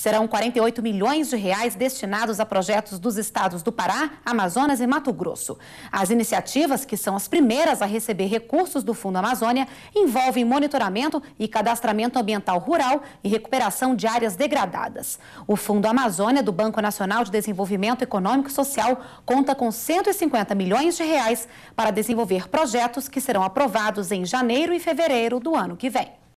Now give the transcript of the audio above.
Serão 48 milhões de reais destinados a projetos dos estados do Pará, Amazonas e Mato Grosso. As iniciativas, que são as primeiras a receber recursos do Fundo Amazônia, envolvem monitoramento e cadastramento ambiental rural e recuperação de áreas degradadas. O Fundo Amazônia do Banco Nacional de Desenvolvimento Econômico e Social conta com 150 milhões de reais para desenvolver projetos que serão aprovados em janeiro e fevereiro do ano que vem.